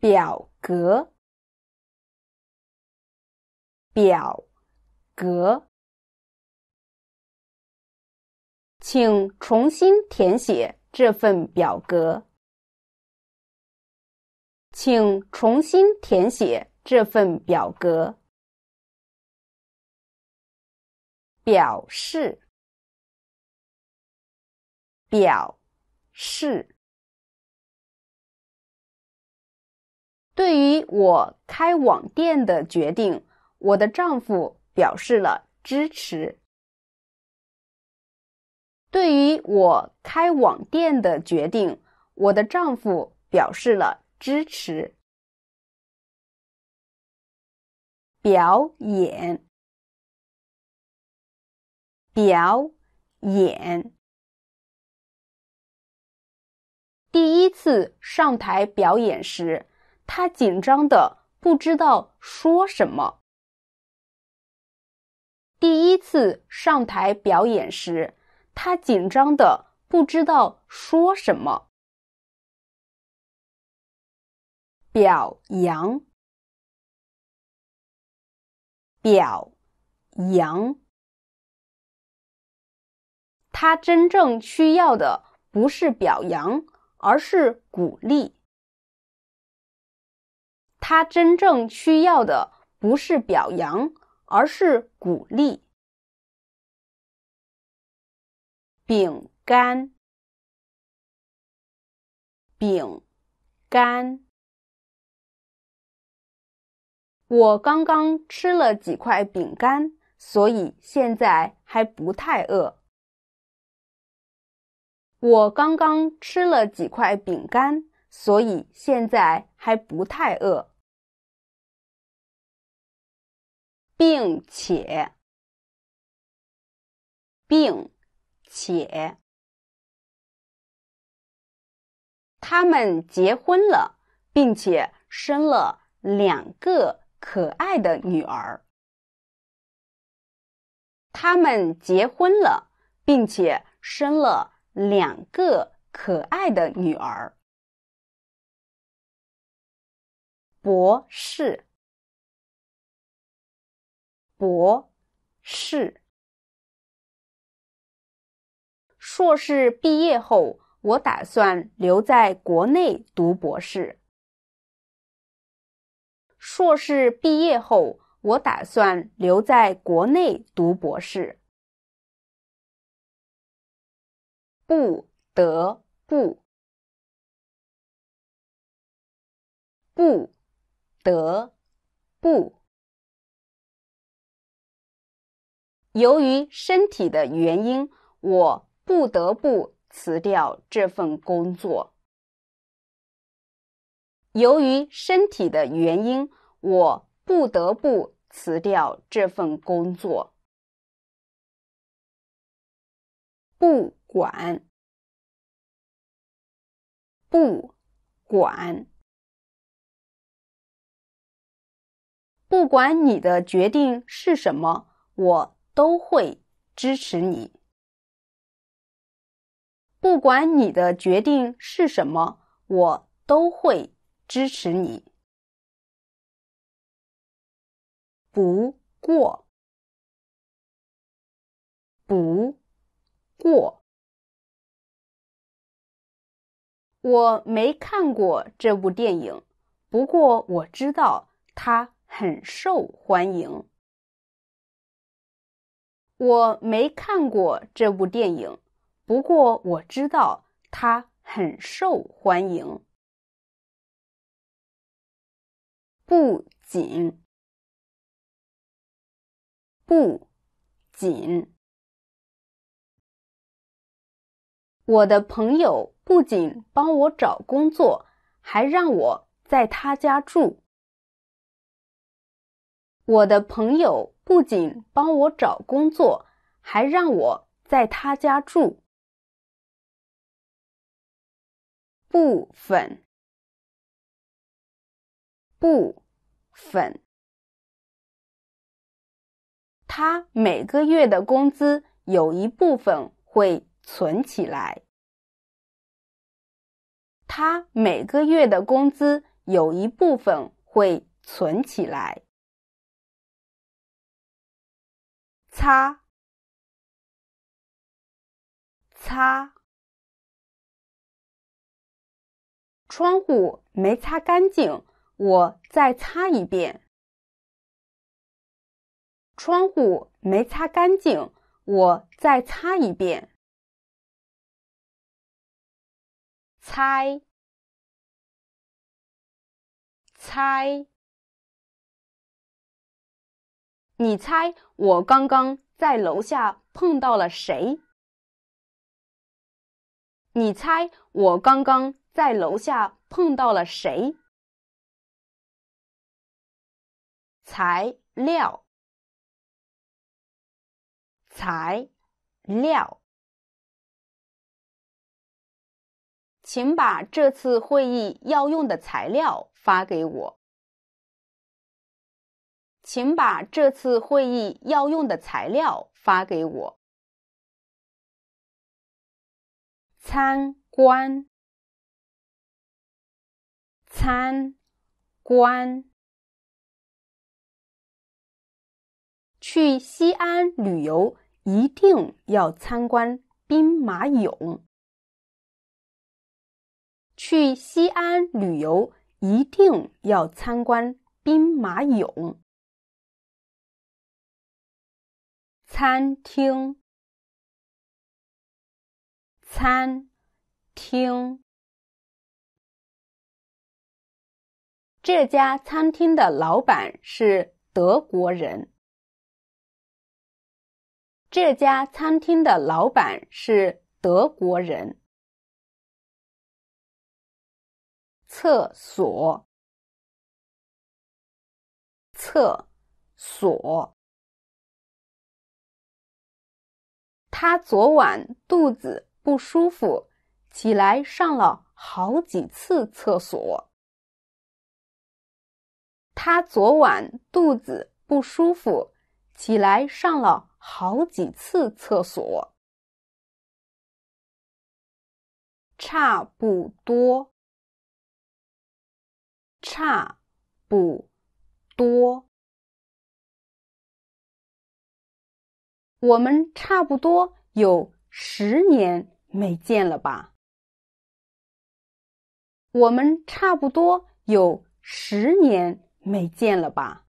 表格，表格，请重新填写这份表格。请重新填写这份表格。表示，表示。对于我开网店的决定，我的丈夫表示了支持。对于我开网店的决定，我的丈夫表示了支持。表演，表演，第一次上台表演时。他紧张的不知道说什么。第一次上台表演时，他紧张的不知道说什么。表扬，表扬，他真正需要的不是表扬，而是鼓励。他真正需要的不是表扬，而是鼓励。饼干，饼干。我刚刚吃了几块饼干，所以现在还不太饿。我刚刚吃了几块饼干，所以现在还不太饿。并且，并且，他们结婚了，并且生了两个可爱的女儿。他们结婚了，并且生了两个可爱的女儿。博士。博士、硕士毕业后，我打算留在国内读博士。硕士毕业后，我打算留在国内读博士。不得不，不得不。由于身体的原因，我不得不辞掉这份工作。由于身体的原因，我不得不辞掉这份工作。不管，不管，不管你的决定是什么，我。都会支持你，不管你的决定是什么，我都会支持你。不过，不过，我没看过这部电影，不过我知道它很受欢迎。我没看过这部电影，不过我知道它很受欢迎。不仅，不仅，我的朋友不仅帮我找工作，还让我在他家住。我的朋友。不仅帮我找工作，还让我在他家住。部分，部分，他每个月的工资有一部分会存起来。他每个月的工资有一部分会存起来。擦，擦，窗户没擦干净，我再擦一遍。窗户没擦干净，我再擦一遍。猜，猜。你猜我刚刚在楼下碰到了谁？你猜我刚刚在楼下碰到了谁？材料，材料，请把这次会议要用的材料发给我。请把这次会议要用的材料发给我。参观，参观。去西安旅游一定要参观兵马俑。去西安旅游一定要参观兵马俑。餐厅，餐厅。这家餐厅的老板是德国人。这家餐厅的老板是德国人。厕所，厕，所。他昨晚肚子不舒服，起来上了好几次厕所。他昨晚肚子不舒服，起来上了好几次厕所。差不多，差不多。我们差不多有十年没见了吧？我们差不多有十年没见了吧？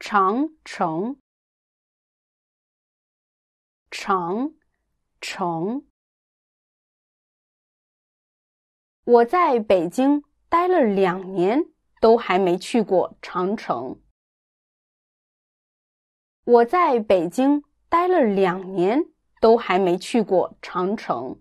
长城，长城，我在北京待了两年，都还没去过长城。我在北京待了两年，都还没去过长城。